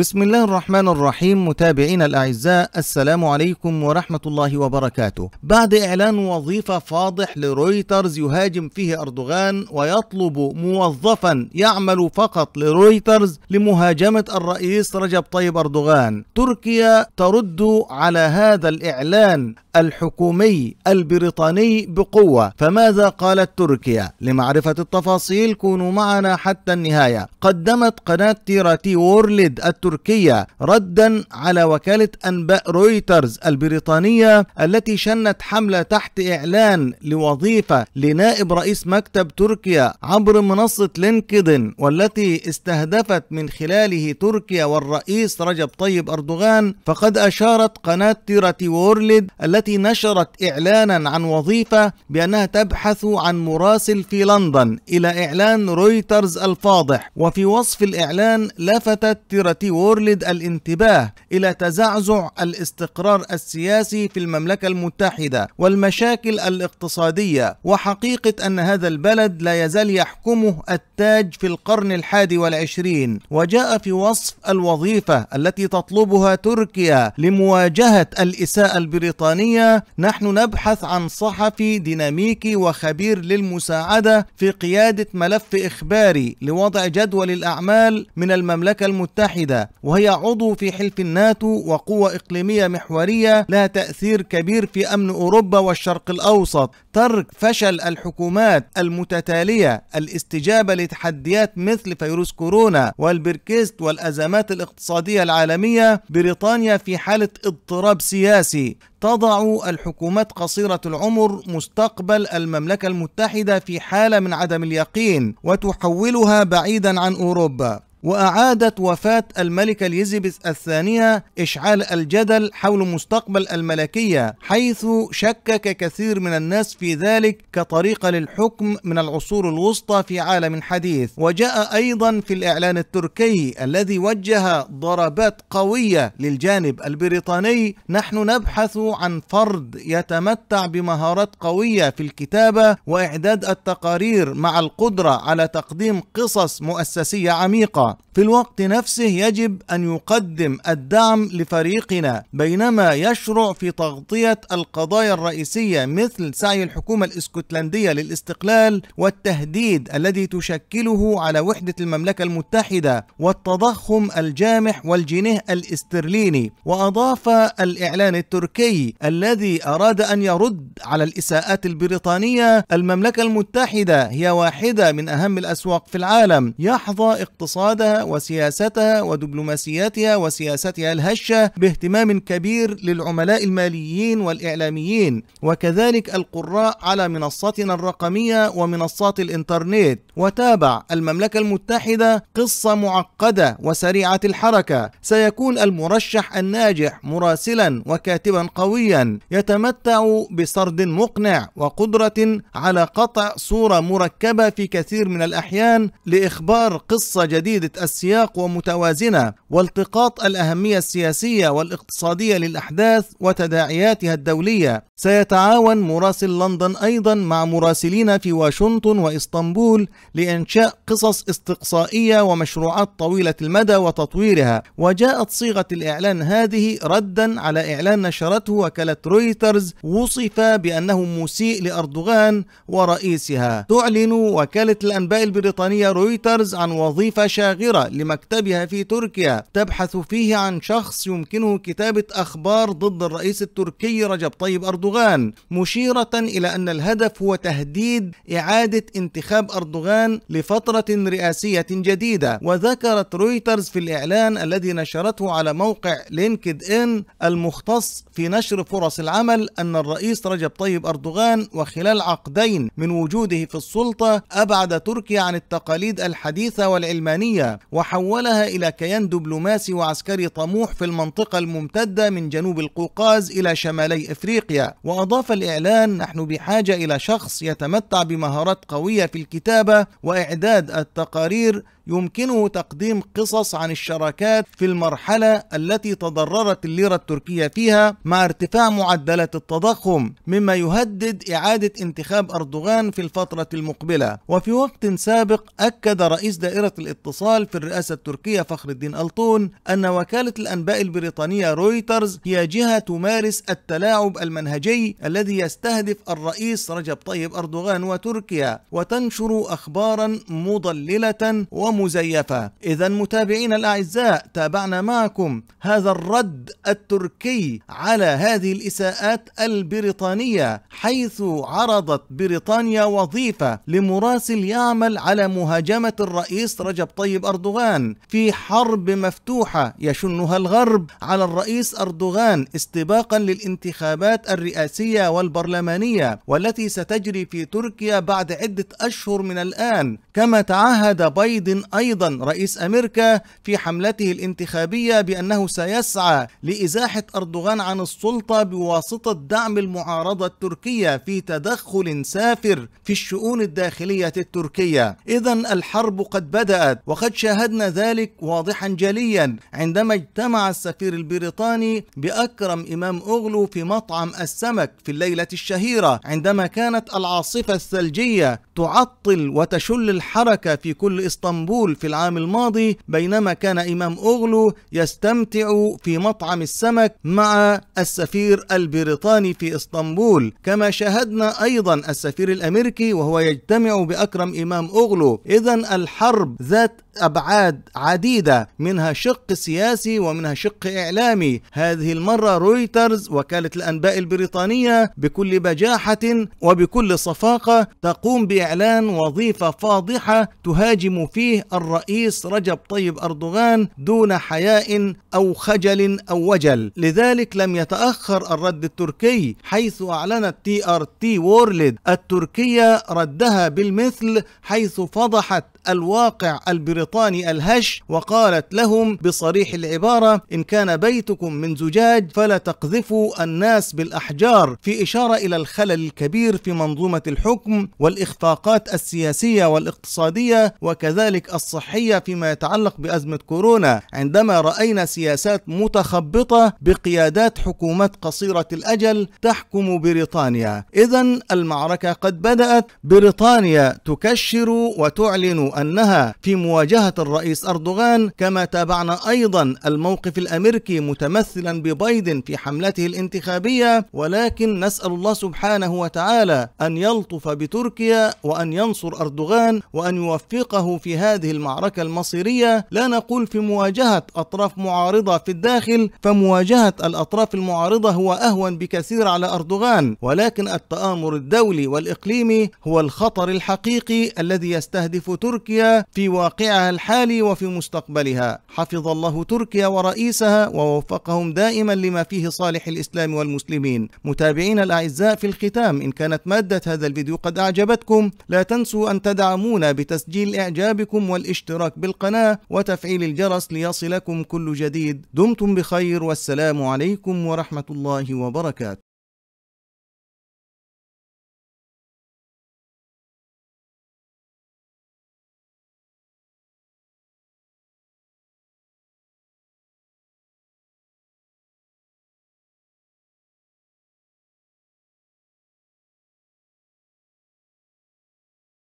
بسم الله الرحمن الرحيم متابعينا الاعزاء السلام عليكم ورحمه الله وبركاته. بعد اعلان وظيفه فاضح لرويترز يهاجم فيه اردوغان ويطلب موظفا يعمل فقط لرويترز لمهاجمه الرئيس رجب طيب اردوغان. تركيا ترد على هذا الاعلان الحكومي البريطاني بقوة فماذا قالت تركيا؟ لمعرفة التفاصيل كونوا معنا حتى النهاية قدمت قناة تيراتي وورلد التركية ردا على وكالة أنباء رويترز البريطانية التي شنت حملة تحت إعلان لوظيفة لنائب رئيس مكتب تركيا عبر منصة لينكدن والتي استهدفت من خلاله تركيا والرئيس رجب طيب أردوغان فقد أشارت قناة تيراتي وورلد التي التي نشرت إعلانا عن وظيفة بأنها تبحث عن مراسل في لندن إلى إعلان رويترز الفاضح وفي وصف الإعلان لفتت تيراتي وورلد الانتباه إلى تزعزع الاستقرار السياسي في المملكة المتحدة والمشاكل الاقتصادية وحقيقة أن هذا البلد لا يزال يحكمه التاج في القرن الحادي والعشرين وجاء في وصف الوظيفة التي تطلبها تركيا لمواجهة الإساءة البريطانية الإلكترونية نحن نبحث عن صحفي ديناميكي وخبير للمساعدة في قيادة ملف إخباري لوضع جدول الأعمال من المملكة المتحدة وهي عضو في حلف الناتو وقوة إقليمية محورية لها تأثير كبير في أمن أوروبا والشرق الأوسط ترك فشل الحكومات المتتالية الاستجابة لتحديات مثل فيروس كورونا والبركيست والأزمات الاقتصادية العالمية بريطانيا في حالة اضطراب سياسي تضع الحكومات قصيرة العمر مستقبل المملكة المتحدة في حالة من عدم اليقين وتحولها بعيدا عن أوروبا وأعادت وفاة الملكة اليزابيث الثانية إشعال الجدل حول مستقبل الملكية حيث شكك كثير من الناس في ذلك كطريقة للحكم من العصور الوسطى في عالم حديث وجاء أيضا في الإعلان التركي الذي وجه ضربات قوية للجانب البريطاني نحن نبحث عن فرد يتمتع بمهارات قوية في الكتابة وإعداد التقارير مع القدرة على تقديم قصص مؤسسية عميقة في الوقت نفسه يجب أن يقدم الدعم لفريقنا بينما يشرع في تغطية القضايا الرئيسية مثل سعي الحكومة الإسكتلندية للاستقلال والتهديد الذي تشكله على وحدة المملكة المتحدة والتضخم الجامح والجنيه الاسترليني وأضاف الإعلان التركي الذي أراد أن يرد على الإساءات البريطانية المملكة المتحدة هي واحدة من أهم الأسواق في العالم يحظى اقتصاد بلادها وسياستها ودبلوماسياتها وسياستها الهشة باهتمام كبير للعملاء الماليين والإعلاميين وكذلك القراء على منصتنا الرقمية ومنصات الإنترنت وتابع المملكة المتحدة قصة معقدة وسريعة الحركة سيكون المرشح الناجح مراسلا وكاتبا قويا يتمتع بسرد مقنع وقدرة على قطع صورة مركبة في كثير من الأحيان لإخبار قصة جديدة السياق ومتوازنة والتقاط الأهمية السياسية والاقتصادية للأحداث وتداعياتها الدولية سيتعاون مراسل لندن أيضا مع مراسلين في واشنطن وإسطنبول لإنشاء قصص استقصائية ومشروعات طويلة المدى وتطويرها وجاءت صيغة الإعلان هذه ردا على إعلان نشرته وكالة رويترز وصف بأنه مسيء لأردوغان ورئيسها تعلن وكالة الأنباء البريطانية رويترز عن وظيفة شاغلة الصغيرة لمكتبها في تركيا تبحث فيه عن شخص يمكنه كتابة أخبار ضد الرئيس التركي رجب طيب أردوغان مشيرة إلى أن الهدف هو تهديد إعادة انتخاب أردوغان لفترة رئاسية جديدة وذكرت رويترز في الإعلان الذي نشرته على موقع لينكد إن المختص في نشر فرص العمل أن الرئيس رجب طيب أردوغان وخلال عقدين من وجوده في السلطة أبعد تركيا عن التقاليد الحديثة والعلمانية وحولها إلى كيان دبلوماسي وعسكري طموح في المنطقة الممتدة من جنوب القوقاز إلى شمالي إفريقيا وأضاف الإعلان نحن بحاجة إلى شخص يتمتع بمهارات قوية في الكتابة وإعداد التقارير يمكنه تقديم قصص عن الشراكات في المرحلة التي تضررت الليرة التركية فيها مع ارتفاع معدلات التضخم مما يهدد إعادة انتخاب أردوغان في الفترة المقبلة وفي وقت سابق أكد رئيس دائرة الاتصال في الرئاسة التركية فخر الدين ألطون أن وكالة الأنباء البريطانية رويترز هي جهة تمارس التلاعب المنهجي الذي يستهدف الرئيس رجب طيب أردوغان وتركيا وتنشر أخبارا مضللة وم مزيفة إذا متابعين الأعزاء تابعنا معكم هذا الرد التركي على هذه الإساءات البريطانية حيث عرضت بريطانيا وظيفة لمراسل يعمل على مهاجمة الرئيس رجب طيب أردوغان في حرب مفتوحة يشنها الغرب على الرئيس أردوغان استباقا للانتخابات الرئاسية والبرلمانية والتي ستجري في تركيا بعد عدة أشهر من الآن كما تعهد بايدن أيضا رئيس أمريكا في حملته الانتخابية بأنه سيسعى لإزاحة أردوغان عن السلطة بواسطة دعم المعارضة التركية في تدخل سافر في الشؤون الداخلية التركية إذا الحرب قد بدأت وقد شاهدنا ذلك واضحا جليا عندما اجتمع السفير البريطاني بأكرم إمام أغلو في مطعم السمك في الليلة الشهيرة عندما كانت العاصفة الثلجية تعطل وتشل الحركة في كل إسطنبول اسطنبول في العام الماضي بينما كان إمام أغلو يستمتع في مطعم السمك مع السفير البريطاني في اسطنبول كما شاهدنا أيضا السفير الأمريكي وهو يجتمع بأكرم إمام أغلو إذا الحرب ذات أبعاد عديدة منها شق سياسي ومنها شق إعلامي هذه المرة رويترز وكالة الأنباء البريطانية بكل بجاحة وبكل صفاقة تقوم بإعلان وظيفة فاضحة تهاجم فيه الرئيس رجب طيب أردوغان دون حياء أو خجل أو وجل لذلك لم يتأخر الرد التركي حيث أعلنت تي آر تي وورلد التركية ردها بالمثل حيث فضحت الواقع البريطاني الهش وقالت لهم بصريح العبارة إن كان بيتكم من زجاج فلا تقذفوا الناس بالأحجار في إشارة إلى الخلل الكبير في منظومة الحكم والإخفاقات السياسية والاقتصادية وكذلك الصحية فيما يتعلق بأزمة كورونا عندما رأينا سياسات متخبطة بقيادات حكومات قصيرة الأجل تحكم بريطانيا إذا المعركة قد بدأت بريطانيا تكشر وتعلن أنها في مواجهة الرئيس أردوغان كما تابعنا أيضا الموقف الأمريكي متمثلا ببايدن في حملته الانتخابية ولكن نسأل الله سبحانه وتعالى أن يلطف بتركيا وأن ينصر أردوغان وأن يوفقه في هذه المعركة المصيرية لا نقول في مواجهة أطراف معارضة في الداخل فمواجهة الأطراف المعارضة هو أهون بكثير على أردوغان ولكن التآمر الدولي والإقليمي هو الخطر الحقيقي الذي يستهدف تركيا تركيا في واقعها الحالي وفي مستقبلها حفظ الله تركيا ورئيسها ووفقهم دائما لما فيه صالح الإسلام والمسلمين متابعين الأعزاء في الختام إن كانت مادة هذا الفيديو قد أعجبتكم لا تنسوا أن تدعمونا بتسجيل إعجابكم والاشتراك بالقناة وتفعيل الجرس ليصلكم كل جديد دمتم بخير والسلام عليكم ورحمة الله وبركاته